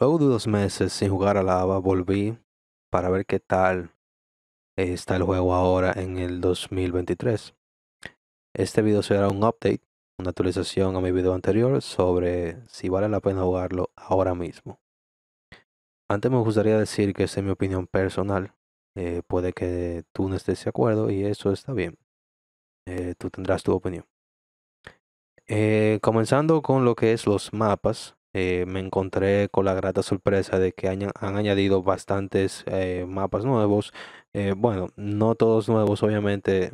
Luego de dos meses sin jugar a la ABA, volví para ver qué tal está el juego ahora en el 2023. Este video será un update, una actualización a mi video anterior sobre si vale la pena jugarlo ahora mismo. Antes me gustaría decir que es mi opinión personal. Eh, puede que tú no estés de acuerdo y eso está bien. Eh, tú tendrás tu opinión. Eh, comenzando con lo que es los mapas, me encontré con la grata sorpresa de que han, añadido bastantes mapas nuevos. bueno, no todos nuevos, obviamente,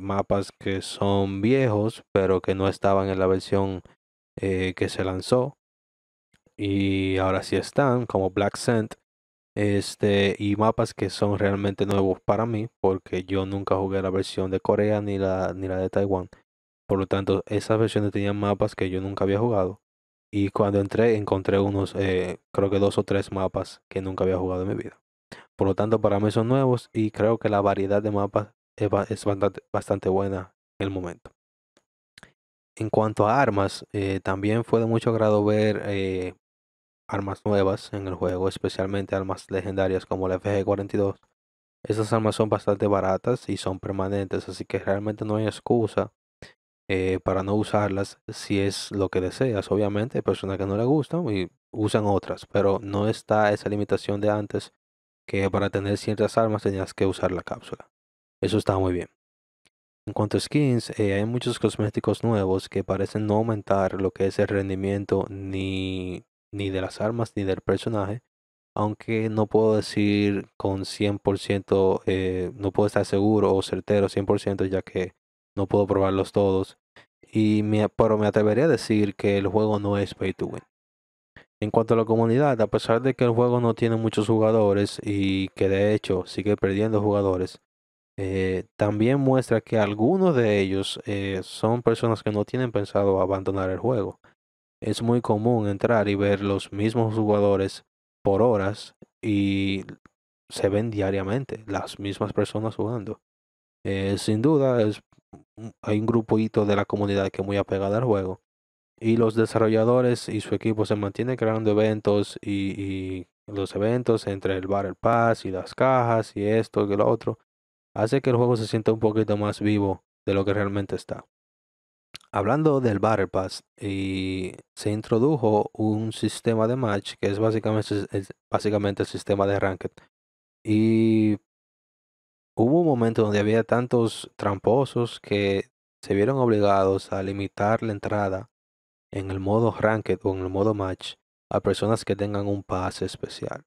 mapas que son viejos, pero que no estaban en la versión que se lanzó. Y ahora sí están, como Black Scent este, y mapas que son realmente nuevos para mí, porque yo nunca jugué la versión de Corea ni la, ni la de Taiwán. Por lo tanto, esas versiones tenían mapas que yo nunca había jugado. Y cuando entré, encontré unos, eh, creo que dos o tres mapas que nunca había jugado en mi vida. Por lo tanto, para mí son nuevos y creo que la variedad de mapas es, bastante, buena en el momento. En cuanto a armas, eh, también fue de mucho agrado ver eh, armas nuevas en el juego, especialmente armas legendarias como la FG-42. Esas armas son bastante baratas y son permanentes, así que realmente no hay excusa eh, para no usarlas si es lo que deseas. Obviamente hay personas que no le gustan y usan otras, pero no está esa limitación de antes que para tener ciertas armas tenías que usar la cápsula. Eso está muy bien. En cuanto a skins, eh, hay muchos cosméticos nuevos que parecen no aumentar lo que es el rendimiento ni ni de las armas ni del personaje, aunque no puedo decir con 100%, eh, no puedo estar seguro o certero 100%, ya que no puedo probarlos todos. Y pero me atrevería a decir que el juego no es pay to win. En cuanto a la comunidad, a pesar de que el juego no tiene muchos jugadores y que de hecho sigue perdiendo jugadores, eh, también muestra que algunos de ellos eh, son personas que no tienen pensado abandonar el juego es muy común entrar y ver los mismos jugadores por horas y se ven diariamente las mismas personas jugando. Eh, sin duda hay un grupito de la comunidad que es muy apegada al juego y los desarrolladores y su equipo se mantienen creando eventos y, y los eventos entre el Battle Pass y las cajas y esto y lo otro hace que el juego se sienta un poquito más vivo de lo que realmente está hablando del Battle Pass, y se introdujo un sistema de match que es básicamente, es básicamente el sistema de ranked. Y hubo un momento donde había tantos tramposos que se vieron obligados a limitar la entrada en el modo ranked o en el modo match a personas que tengan un pase especial.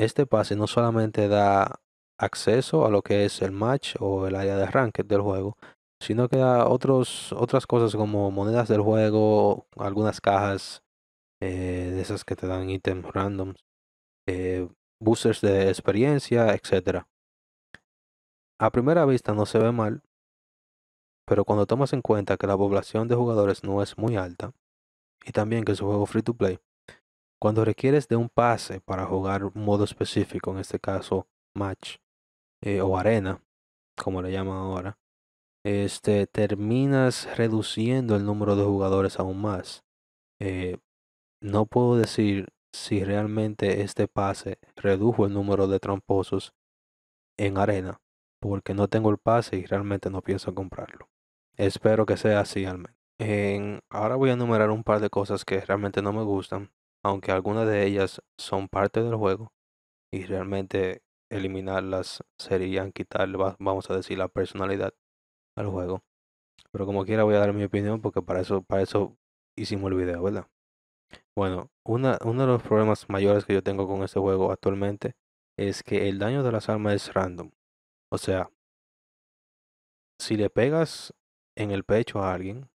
Este pase no solamente da acceso a lo que es el match o el área de ranked del juego, sino que a otros, otras cosas como monedas del juego, algunas cajas eh, de esas que te dan ítems randoms, eh, boosters de experiencia, etc. A primera vista no se ve mal, pero cuando tomas en cuenta que la población de jugadores no es muy alta, y también que es un juego free to play, cuando requieres de un pase para jugar un modo específico, en este caso match eh, o arena, como le llaman ahora, este, terminas reduciendo el número de jugadores aún más. Eh, no puedo decir si realmente este pase redujo el número de tramposos en arena, porque no tengo el pase y realmente no pienso comprarlo. Espero que sea así al menos. ahora voy a enumerar un par de cosas que realmente no me gustan, aunque algunas de ellas son parte del juego y realmente eliminarlas serían quitarle, vamos a decir, la personalidad al juego. Pero como quiera voy a dar mi opinión porque para eso, para eso hicimos el video, ¿verdad? Bueno, uno de los problemas mayores que yo tengo con este juego actualmente es que el daño de las armas es random. O sea, si le pegas en el pecho a alguien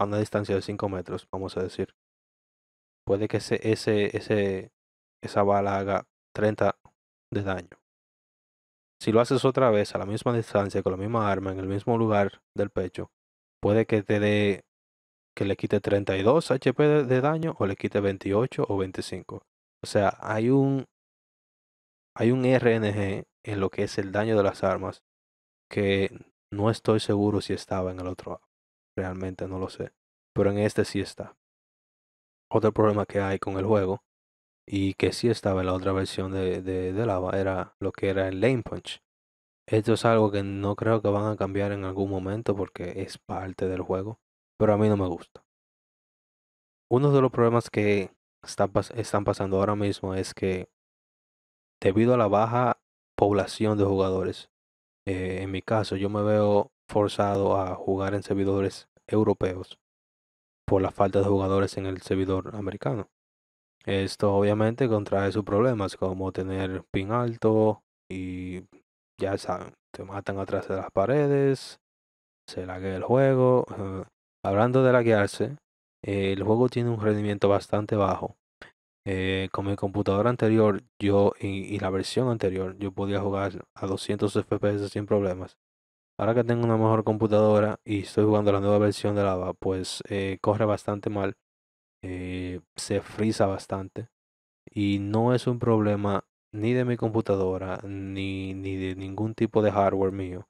a una distancia de 5 metros, vamos a decir, puede que ese, ese, ese, esa bala haga 30 de daño. Si lo haces otra vez a la misma distancia, con la misma arma, en el mismo lugar del pecho, puede que te dé, que le quite 32 HP de, daño o le quite 28 o 25. O sea, hay un, hay un RNG en lo que es el daño de las armas que no estoy seguro si estaba en el otro. Realmente no lo sé. Pero en este sí está. Otro problema que hay con el juego y que sí estaba en la otra versión de, de, de Lava, era lo que era el Lane Punch. Esto es algo que no creo que van a cambiar en algún momento porque es parte del juego, pero a mí no me gusta. Uno de los problemas que están pasando ahora mismo es que debido a la baja población de jugadores, eh, en mi caso yo me veo forzado a jugar en servidores europeos por la falta de jugadores en el servidor americano. Esto obviamente contrae sus problemas, como tener pin alto y ya saben, te matan atrás de las paredes, se laguea el juego. hablando de laguearse, el juego tiene un rendimiento bastante bajo. Eh, con mi computadora anterior yo y, la versión anterior yo podía jugar a 200 FPS sin problemas. Ahora que tengo una mejor computadora y estoy jugando la nueva versión de Lava, pues eh, corre bastante mal eh, se frisa bastante y no es un problema ni de mi computadora ni, ni de ningún tipo de hardware mío.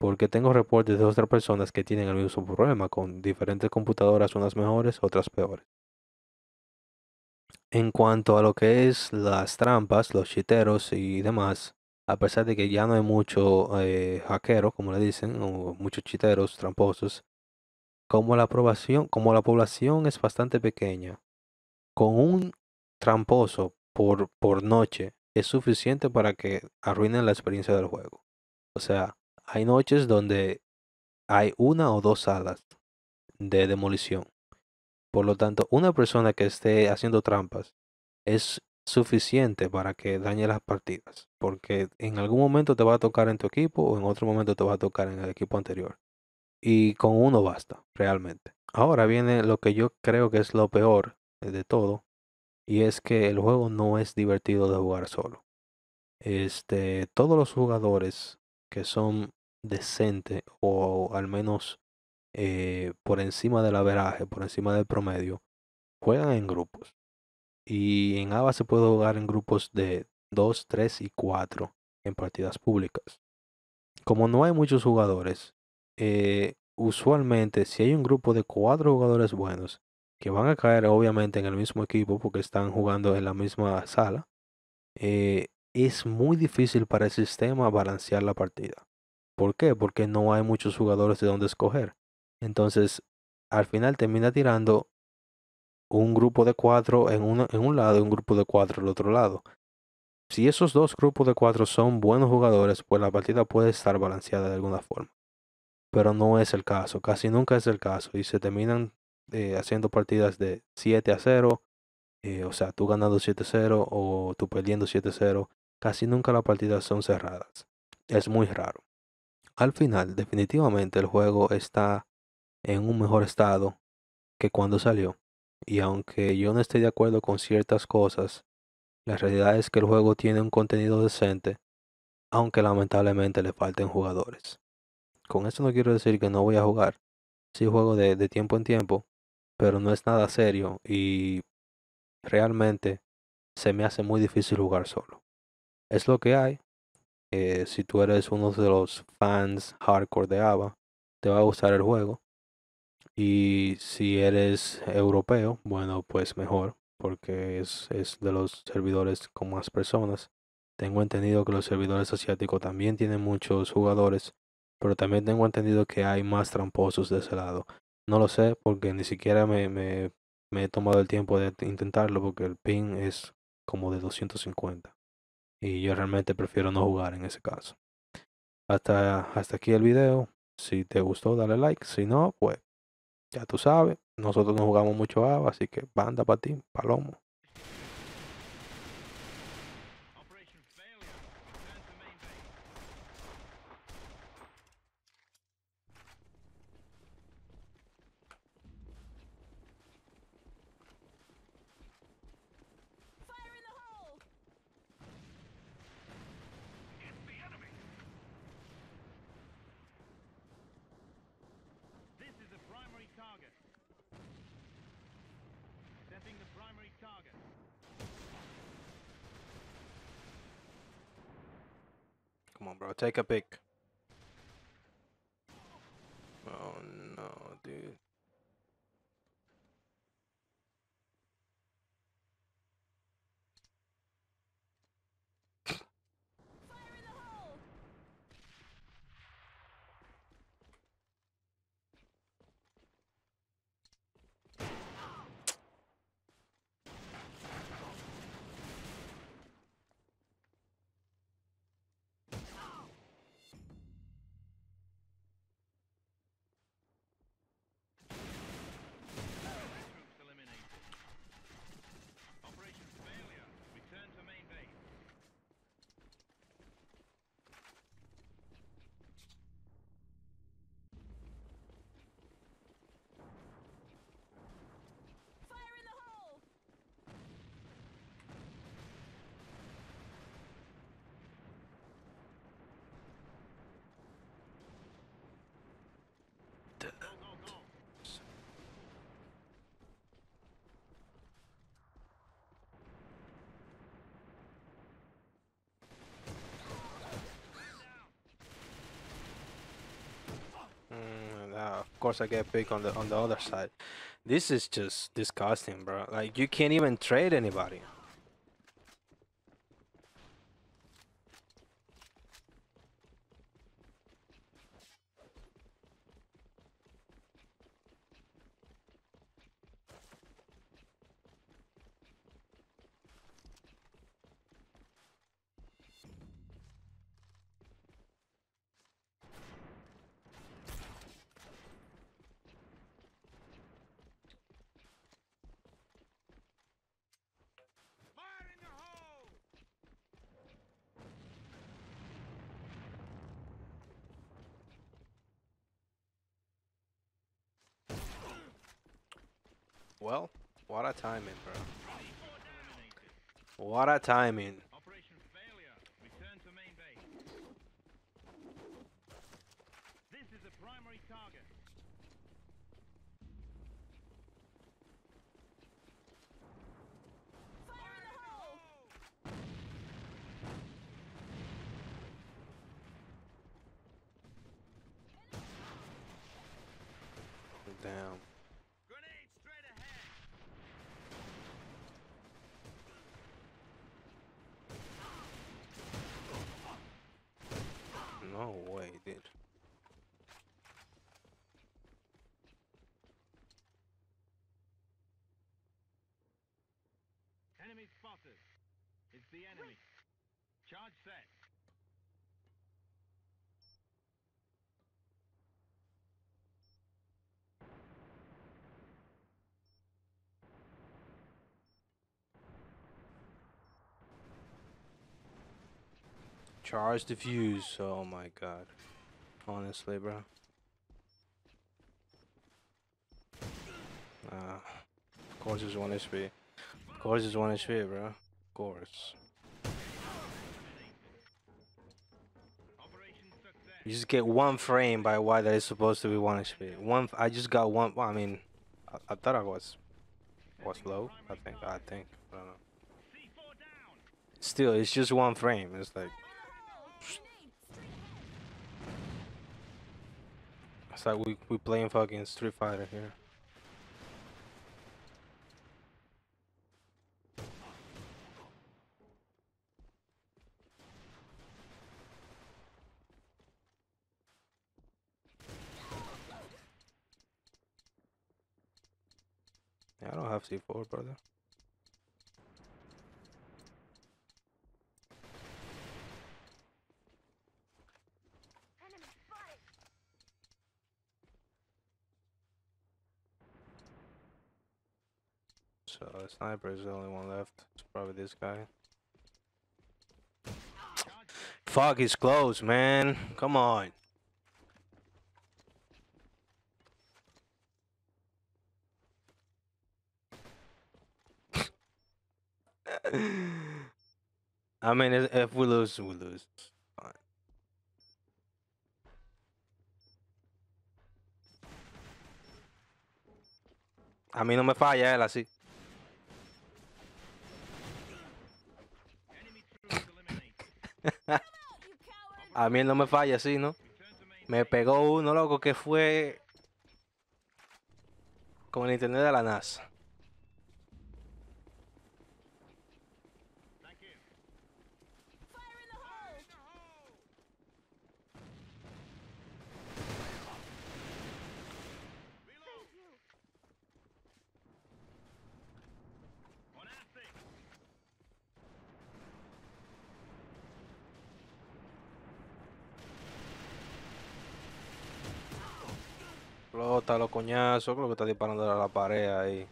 Porque tengo reportes de otras personas que tienen el mismo problema con diferentes computadoras, unas mejores, otras peores. En cuanto a lo que es las trampas, los chiteros y demás, a pesar de que ya no hay mucho eh, como le dicen, o muchos chiteros tramposos, como la, aprobación, como la población es bastante pequeña, con un tramposo por, por noche es suficiente para que arruinen la experiencia del juego. O sea, hay noches donde hay una o dos salas de demolición. Por lo tanto, una persona que esté haciendo trampas es suficiente para que dañe las partidas, porque en algún momento te va a tocar en tu equipo o en otro momento te va a tocar en el equipo anterior y con uno basta, realmente. Ahora viene lo que yo creo que es lo peor eh, de todo, y es que el juego no es divertido de jugar solo. Este, todos los jugadores que son decentes o al menos eh, por encima del averaje, por encima del promedio, juegan en grupos. Y en ABA se puede jugar en grupos de 2, 3 y 4 en partidas públicas. Como no hay muchos jugadores, eh, usualmente si hay un grupo de cuatro jugadores buenos, que van a caer obviamente en el mismo equipo porque están jugando en la misma sala, eh, es muy difícil para el sistema balancear la partida. ¿Por qué? Porque no hay muchos jugadores de donde escoger. Entonces, al final termina tirando un grupo de cuatro en, en un lado y un grupo de cuatro en el otro lado. Si esos dos grupos de cuatro son buenos jugadores, pues la partida puede estar balanceada de alguna forma pero no es el caso, casi nunca es el caso y se terminan eh, haciendo partidas de 7 a 0, eh, o sea, tú ganando 7-0 o tú perdiendo 7-0, casi nunca las partidas son cerradas, es muy raro. Al final, definitivamente el juego está en un mejor estado que cuando salió. Y aunque yo no esté de acuerdo con ciertas cosas, la realidad es que el juego tiene un contenido decente, aunque lamentablemente le falten jugadores. Con esto no quiero decir que no voy a jugar. Sí juego de, tiempo en tiempo, pero no es nada serio y realmente se me hace muy difícil jugar solo. Es lo que hay. Eh, si tú eres uno de los fans hardcore de ABBA, te va a gustar el juego. Y si eres europeo, bueno, pues mejor, porque es, es de los servidores con más personas. Tengo entendido que los servidores asiáticos también tienen muchos jugadores, pero también tengo entendido que hay más tramposos de ese lado. No lo sé porque ni siquiera me, he tomado el tiempo de intentarlo porque el pin es como de 250 y yo realmente prefiero no jugar en ese caso. Hasta, hasta aquí el video. Si te gustó, dale like. Si no, pues ya tú sabes. Nosotros no jugamos mucho AVA, así que banda para ti, palomo. Setting the primary target. Come on, bro. Take a pick. course I get picked on the on the other side. This is just disgusting, bro. Like you can't even trade anybody. Well, what a timing, bro. What a timing. way, dude. Enemy spotted. It's the enemy. Charge set. Charge the fuse. Oh my god. Honestly, bro. Uh, of course it's 1 HP. Of course it's 1 HP, bro. Of course. You just get one frame by why that is supposed to be 1 HP. One, I just got one, well, I mean, I, I, thought I was, was low, I think, I think, I don't know. Still, it's just one frame, it's like... It's like we we playing fucking Street Fighter here. Yeah, I don't have C4, brother. Sniper is the only one left. It's probably this guy. Fuck, he's close, man. Come on. I mean, if we lose, we lose. Fine. A mí no me falla él así. a mí no me falla así, ¿no? Me pegó uno, loco, que fue con el internet de la NASA. Está los coñazos, creo que está disparando a la pared ahí.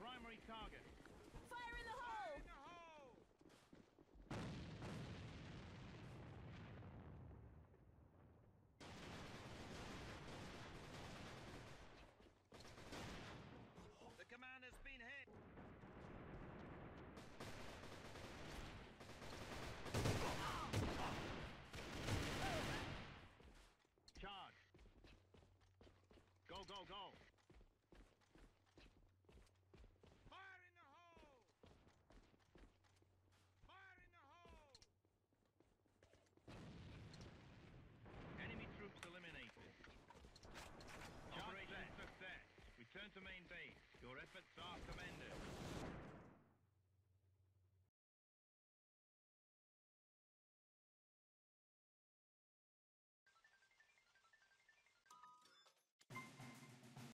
Primary target. Fire in the hole! Fire in the hole! The commander's been hit! Charge! Go, go, go!